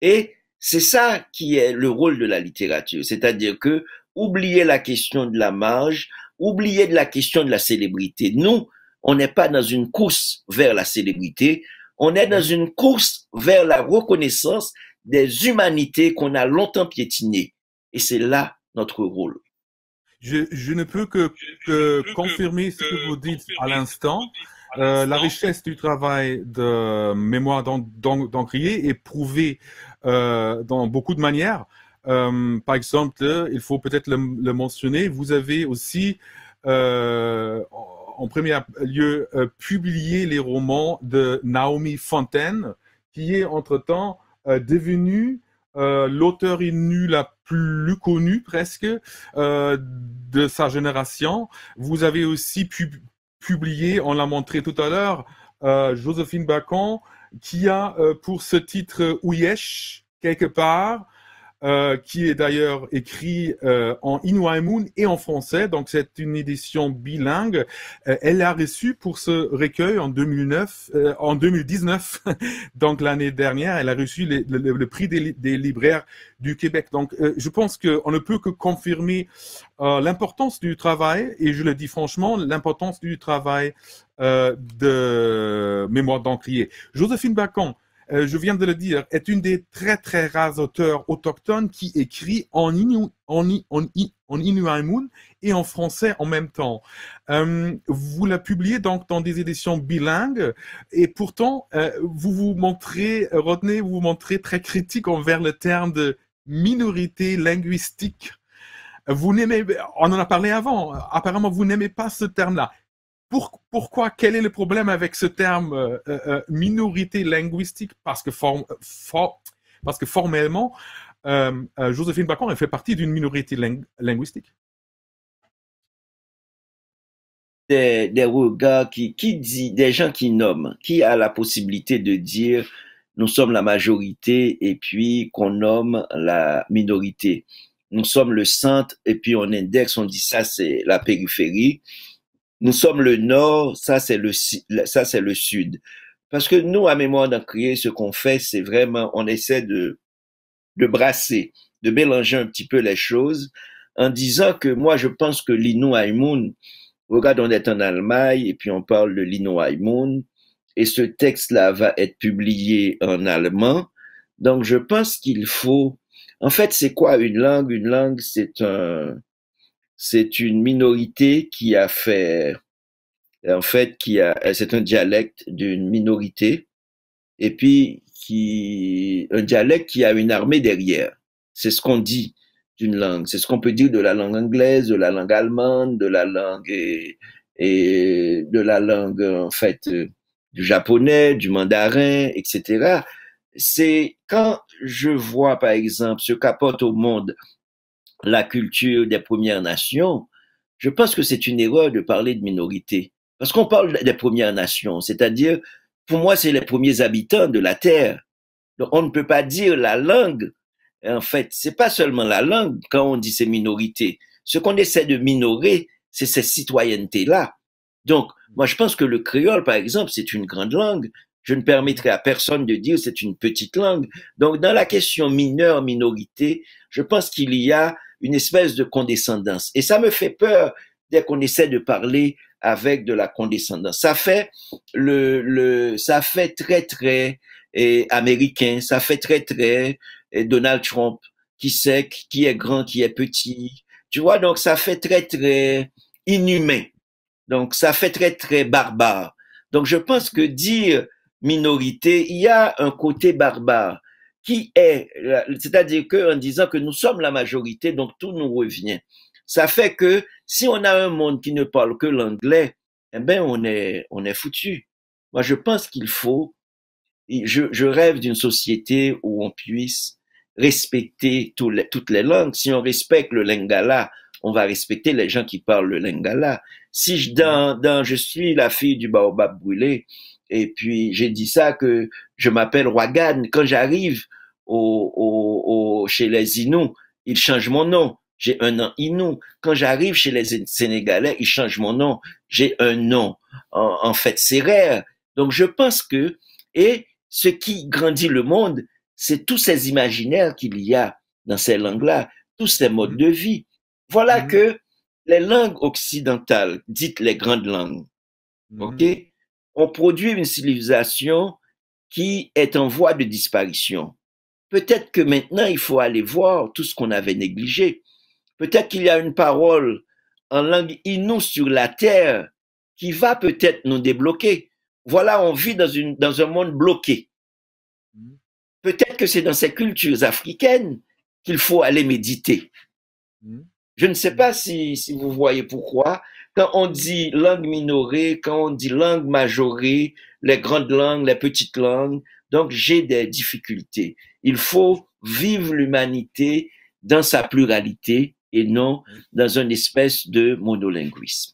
Et c'est ça qui est le rôle de la littérature, c'est-à-dire que oublier la question de la marge, oublier la question de la célébrité. Nous, on n'est pas dans une course vers la célébrité, on est dans une course vers la reconnaissance des humanités qu'on a longtemps piétinées. Et c'est là notre rôle. Je, ne peux que confirmer ce que vous dites à l'instant. Euh, la richesse du travail de mémoire d'encrier est prouvée euh, dans beaucoup de manières. Euh, par exemple, il faut peut-être le, mentionner, vous avez aussi en premier lieu publié les romans de Naomi Fontaine, qui est entre-temps devenue l'auteur innu la plus connue presque de sa génération. Vous avez aussi pu publié, on l'a montré tout à l'heure, euh, Josephine Bacon, qui a euh, pour ce titre Ouyesh, quelque part, euh, qui est d'ailleurs écrit euh, en inwaïmoun et en français. Donc c'est une édition bilingue. Euh, elle a reçu pour ce recueil en 2009, en 2019, donc l'année dernière, elle a reçu le, prix des, libraires du Québec. Donc je pense qu'on ne peut que confirmer l'importance du travail et je le dis franchement, l'importance du travail de Mémoire d'Encrier. Joséphine Bacon. Euh, je viens de le dire, est une des très très rares auteurs autochtones qui écrit en, Inu, en, et en français en même temps. Euh, vous la publiez donc dans des éditions bilingues et pourtant euh, vous vous montrez, Rodney, vous vous montrez très critique envers le terme de minorité linguistique. Vous n'aimez, on en a parlé avant, apparemment vous n'aimez pas ce terme-là pourquoi Quel est le problème avec ce terme euh, euh, euh, minorité linguistique Parce que, formellement, euh, Joséphine Bacon fait partie d'une minorité linguistique. Des, des gens qui nomment, qui a la possibilité de dire nous sommes la majorité et puis qu'on nomme la minorité. Nous sommes le centre et puis on indexe, on dit ça c'est la périphérie nous sommes le nord, ça c'est le, ça c'est le sud. Parce que nous, à mémoire d'un crier, ce qu'on fait, c'est vraiment, on essaie de, de brasser, de mélanger un petit peu les choses, en disant que moi, je pense que l'Inou Haïmoun, regarde, on est en Allemagne, et puis on parle de l'Inou Haïmoun, et ce texte-là va être publié en allemand. Donc, je pense qu'il faut, en fait, c'est quoi une langue? Une langue, c'est un, c'est une minorité qui a fait, en fait, qui a, c'est un dialecte d'une minorité, et puis qui, un dialecte qui a une armée derrière. C'est ce qu'on dit d'une langue. C'est ce qu'on peut dire de la langue anglaise, de la langue allemande, de la langue et, de la langue en fait euh, du japonais, du mandarin, etc. C'est quand je vois par exemple ce qu'apporte au monde la culture des Premières Nations, je pense que c'est une erreur de parler de minorité. Parce qu'on parle des Premières Nations, c'est-à-dire, pour moi, c'est les premiers habitants de la Terre. Donc, on ne peut pas dire la langue. En fait, c'est pas seulement la langue quand on dit ces minorités. Ce qu'on essaie de minorer, c'est cette citoyenneté là Donc, moi, je pense que le créole, par exemple, c'est une grande langue. Je ne permettrai à personne de dire c'est une petite langue. Donc, dans la question mineure minorité, je pense qu'il y a une espèce de condescendance. Et ça me fait peur dès qu'on essaie de parler avec de la condescendance. Ça fait le, le ça fait très très eh, américain, ça fait très très et eh, Donald Trump qui sait qui est grand, qui est petit. Tu vois, donc ça fait très très inhumain. Donc ça fait très très barbare. Donc je pense que dire minorité, il y a un côté barbare qui est, c'est-à-dire qu'en disant que nous sommes la majorité, donc tout nous revient. Ça fait que si on a un monde qui ne parle que l'anglais, eh ben on est, on est foutu. Moi, je pense qu'il faut, je, je rêve d'une société où on puisse respecter toutes les langues. Si on respecte le lingala, on va respecter les gens qui parlent le lingala. Si je, dans, dans, je suis la fille du baobab brûlé, et puis j'ai dit ça que je m'appelle Wagan, quand j'arrive au, au, chez les Inuits, ils changent mon nom. J'ai un nom Inou. Quand j'arrive chez les Sénégalais, ils changent mon nom. J'ai un nom. En, fait, c'est rare. Donc, je pense que, et ce qui grandit le monde, c'est tous ces imaginaires qu'il y a dans ces langues-là, tous ces modes de vie. Voilà mm-hmm. que les langues occidentales, dites les grandes langues, mm-hmm. ont produit une civilisation qui est en voie de disparition. Peut-être que maintenant, il faut aller voir tout ce qu'on avait négligé. Peut-être qu'il y a une parole en langue inou sur la terre qui va peut-être nous débloquer. Voilà, on vit dans, une, dans un monde bloqué. Mmh. Peut-être que c'est dans ces cultures africaines qu'il faut aller méditer. Mmh. Je ne sais mmh. pas si, si vous voyez pourquoi. Quand on dit langue minorée, quand on dit langue majorée, les grandes langues, les petites langues, donc j'ai des difficultés. Il faut vivre l'humanité dans sa pluralité et non dans une espèce de monolinguisme.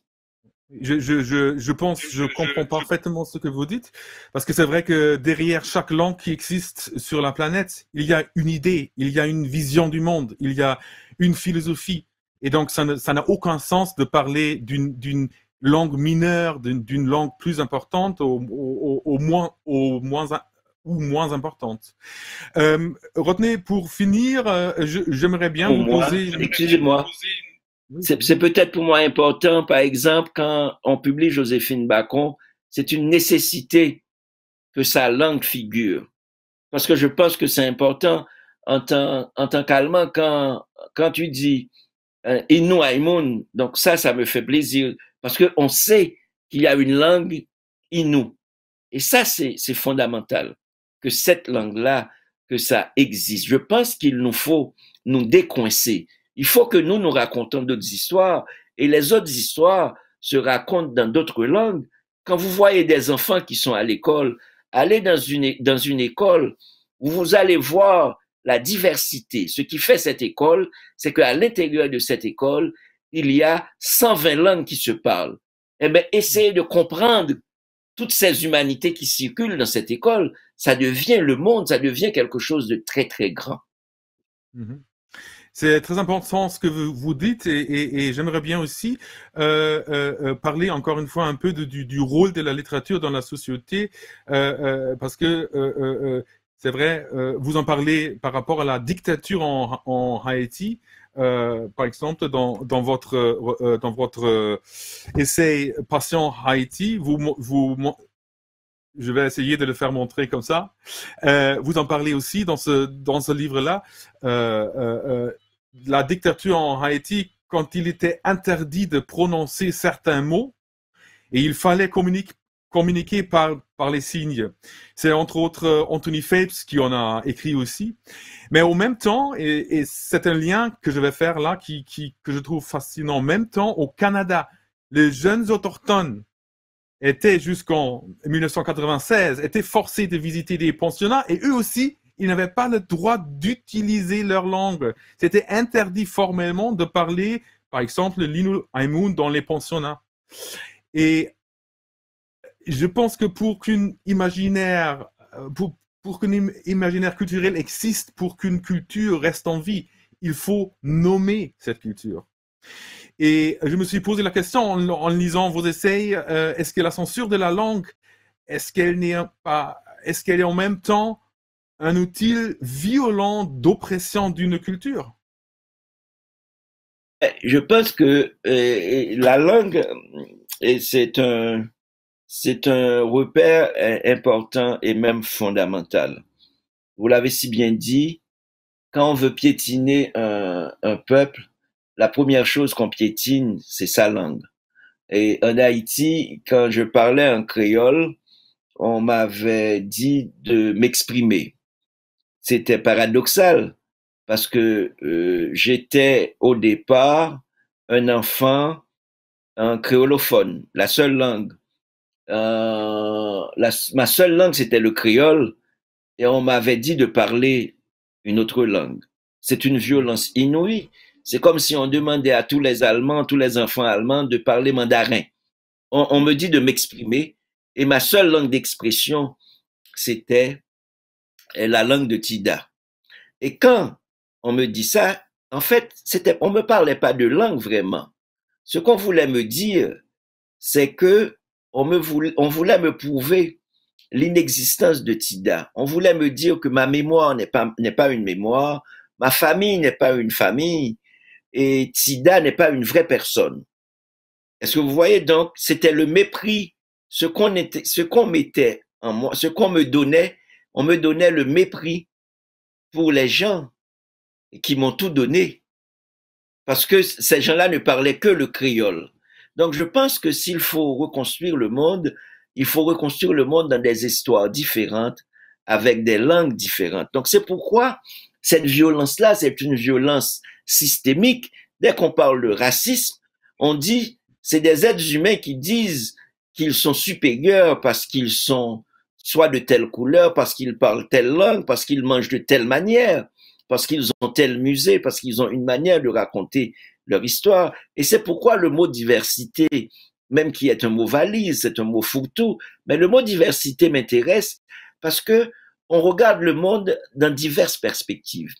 Je, je pense, je comprends parfaitement ce que vous dites, parce que c'est vrai que derrière chaque langue qui existe sur la planète, il y a une idée, il y a une vision du monde, il y a une philosophie. Et donc, ça n'a aucun sens de parler d'une langue mineure, d'une langue plus importante, au, au, moins, au moins ou moins importante. Euh, retenez, pour finir, euh, j'aimerais bien vous poser. Excusez-moi. C'est peut-être pour moi important, par exemple, quand on publie Joséphine Bacon, c'est une nécessité que sa langue figure. Parce que je pense que c'est important en tant, en tant qu'Allemand, quand, quand tu dis euh, donc ça, ça me fait plaisir, parce qu'on sait qu'il y a une langue inou Et ça, c'est fondamental que cette langue-là, que ça existe. Je pense qu'il nous faut nous décoincer. Il faut que nous nous racontons d'autres histoires et les autres histoires se racontent dans d'autres langues. Quand vous voyez des enfants qui sont à l'école, allez dans une, dans une école où vous allez voir la diversité. Ce qui fait cette école, c'est qu'à l'intérieur de cette école, il y a 120 langues qui se parlent. Eh bien, essayez de comprendre toutes ces humanités qui circulent dans cette école, ça devient le monde, ça devient quelque chose de très, très grand. Mmh c'est très important ce que vous dites et, j'aimerais bien aussi euh, euh, euh, parler encore une fois un peu du, rôle de la littérature dans la société parce que c'est vrai, vous en parlez par rapport à la dictature en Haïti. Euh, par exemple, dans, votre, dans votre euh, euh, essai Patient Haïti, je vais essayer de le faire montrer comme ça. vous en parlez aussi dans ce, dans ce livre-là. la dictature en Haïti, quand il était interdit de prononcer certains mots, et il fallait communiquer communiqué par, par les signes. C'est entre autres euh, Anthony Phelps qui en a écrit aussi. Mais au même temps, et, et c'est un lien que je vais faire là qui, qui, que je trouve fascinant, en même temps au Canada, les jeunes autochtones étaient jusqu'en 1996, étaient forcés de visiter des pensionnats et eux aussi, ils n'avaient pas le droit d'utiliser leur langue. C'était interdit formellement de parler, par exemple, l'innu dans les pensionnats. Et je pense que pour qu'une imaginaire, euh, pour, pour qu'une culturel existe, pour qu'une culture reste en vie, il faut nommer cette culture. Et je me suis posé la question en, lisant vos essais, euh, est-ce que la censure de la langue, est-ce qu'elle n'est pas, est-ce qu'elle en même temps un outil violent d'oppression d'une culture eh, Je pense que euh, la langue, c'est un, c'est un repère important et même fondamental. Vous l'avez si bien dit, quand on veut piétiner un, peuple, la première chose qu'on piétine, c'est sa langue. Et en Haïti, quand je parlais en créole, on m'avait dit de m'exprimer. C'était paradoxal parce que euh, j'étais au départ un enfant en créolophone, la seule langue euh, ma seule langue, c'était le créole, et on m'avait dit de parler une autre langue. C'est une violence inouïe. C'est comme si on demandait à tous les Allemands, tous les enfants allemands, de parler mandarin. On, me dit de m'exprimer, et ma seule langue d'expression, c'était euh, la langue de Tida. Et quand on me dit ça, en fait, c'était, on me parlait pas de langue vraiment. Ce qu'on voulait me dire, c'est que on, me voulait, on voulait me prouver l'inexistence de Tida. On voulait me dire que ma mémoire n'est pas, pas une mémoire, ma famille n'est pas une famille, et Tida n'est pas une vraie personne. Est-ce que vous voyez donc, c'était le mépris, ce qu'on était, ce qu'on mettait en moi, ce qu'on me donnait, on me donnait le mépris pour les gens qui m'ont tout donné. Parce que ces gens-là ne parlaient que le créole. Donc je pense que s'il faut reconstruire le monde, il faut reconstruire le monde dans des histoires différentes, avec des langues différentes. Donc c'est pourquoi cette violence-là, c'est une violence systémique. Dès qu'on parle de racisme, on dit, c'est des êtres humains qui disent qu'ils sont supérieurs parce qu'ils sont soit de telle couleur, parce qu'ils parlent telle langue, parce qu'ils mangent de telle manière, parce qu'ils ont tel musée, parce qu'ils ont une manière de raconter leur histoire. Et c'est pourquoi le mot diversité, même qui est un mot valise, c'est un mot fourre mais le mot diversité m'intéresse parce que on regarde le monde dans diverses perspectives.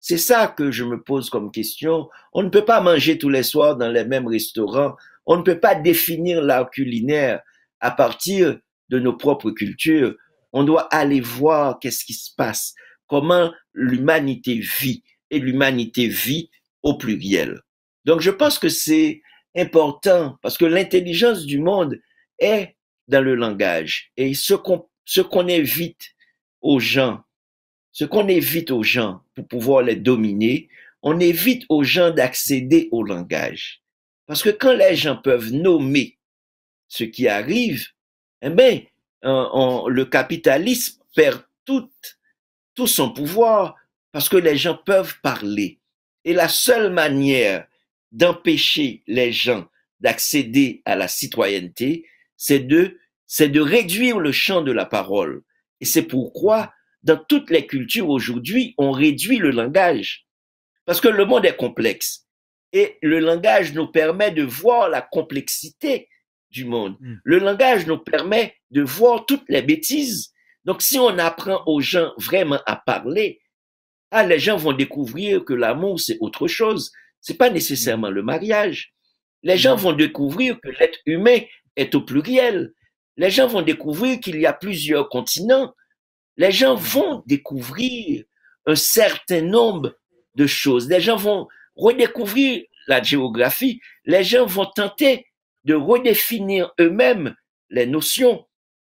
C'est ça que je me pose comme question. On ne peut pas manger tous les soirs dans les mêmes restaurants. On ne peut pas définir l'art culinaire à partir de nos propres cultures. On doit aller voir qu'est-ce qui se passe, comment l'humanité vit, et l'humanité vit au pluriel. Donc je pense que c'est important parce que l'intelligence du monde est dans le langage et ce qu'on ce qu'on évite aux gens, ce qu'on évite aux gens pour pouvoir les dominer, on évite aux gens d'accéder au langage. Parce que quand les gens peuvent nommer ce qui arrive, eh bien, le capitalisme perd tout, tout son pouvoir parce que les gens peuvent parler. Et la seule manière d'empêcher les gens d'accéder à la citoyenneté, c'est de, c'est de réduire le champ de la parole. Et c'est pourquoi, dans toutes les cultures aujourd'hui, on réduit le langage. Parce que le monde est complexe. Et le langage nous permet de voir la complexité du monde. Mmh. Le langage nous permet de voir toutes les bêtises. Donc si on apprend aux gens vraiment à parler, ah, les gens vont découvrir que l'amour, c'est autre chose n'est pas nécessairement le mariage. Les gens vont découvrir que l'être humain est au pluriel. Les gens vont découvrir qu'il y a plusieurs continents. Les gens vont découvrir un certain nombre de choses. Les gens vont redécouvrir la géographie. Les gens vont tenter de redéfinir eux-mêmes les notions.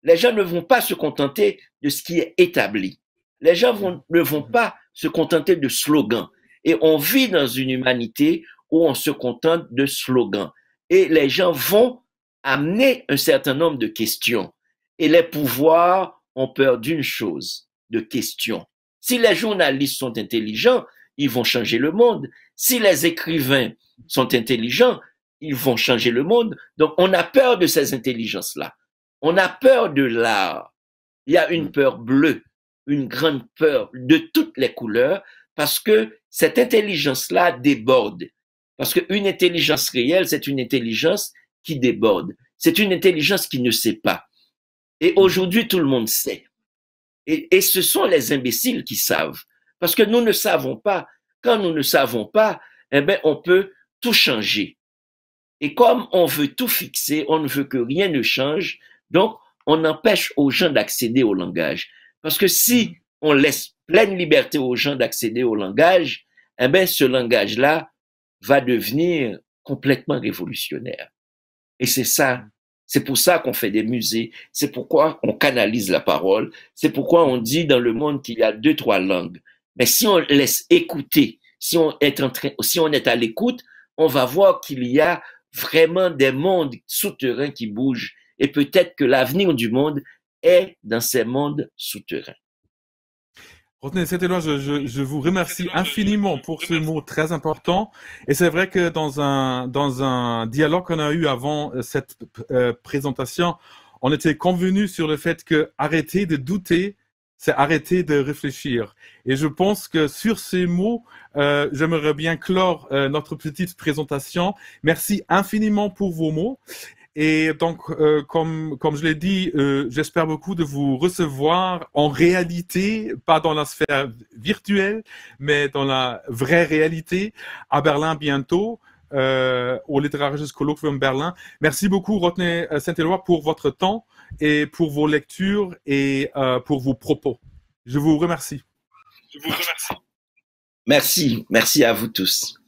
Les gens ne vont pas se contenter de ce qui est établi. Les gens ne vont pas se contenter de slogans. Et on vit dans une humanité où on se contente de slogans. Et les gens vont amener un certain nombre de questions. Et les pouvoirs ont peur d'une chose, de questions. Si les journalistes sont intelligents, ils vont changer le monde. Si les écrivains sont intelligents, ils vont changer le monde. Donc on a peur de ces intelligences-là. On a peur de l'art. Il y a une peur bleue, une grande peur de toutes les couleurs parce que cette intelligence-là déborde. Parce qu'une intelligence réelle, c'est une intelligence qui déborde. C'est une intelligence qui ne sait pas. Et mm. aujourd'hui, tout le monde sait. Et, ce sont les imbéciles qui savent. Parce que nous ne savons pas. Quand nous ne savons pas, eh ben, on peut tout changer. Et comme on veut tout fixer, on ne veut que rien ne change, donc on empêche aux gens d'accéder au langage. Parce que si mm. on laisse pleine liberté aux gens d'accéder au langage, eh ben ce langage-là va devenir complètement révolutionnaire. Et c'est ça, c'est pour ça qu'on fait des musées, c'est pourquoi on canalise la parole, c'est pourquoi on dit dans le monde qu'il y a deux, trois langues. Mais si on laisse écouter, si on est, en train, si on est à l'écoute, on va voir qu'il y a vraiment des mondes souterrains qui bougent et peut-être que l'avenir du monde est dans ces mondes souterrains. Retenez, cette loi, je, je, je, vous remercie infiniment pour ce mot très important. Et c'est vrai que dans un, dans un dialogue qu'on a eu avant euh, cette euh, présentation, on était convenu sur le fait que arrêter de douter, c'est arrêter de réfléchir. Et je pense que sur ces mots, euh, j'aimerais bien clore notre petite présentation. Merci infiniment pour vos mots. Et donc, euh, comme, je l'ai dit, euh, j'espère beaucoup de vous recevoir en réalité, pas dans la sphère virtuelle, mais dans la vraie réalité, à Berlin bientôt. Euh, au Literarisches Colloquium Berlin. Merci beaucoup, retenez Saint-Éloi, pour votre temps et pour vos lectures et pour vos propos. Je vous remercie. Je vous remercie. Merci, merci à vous tous.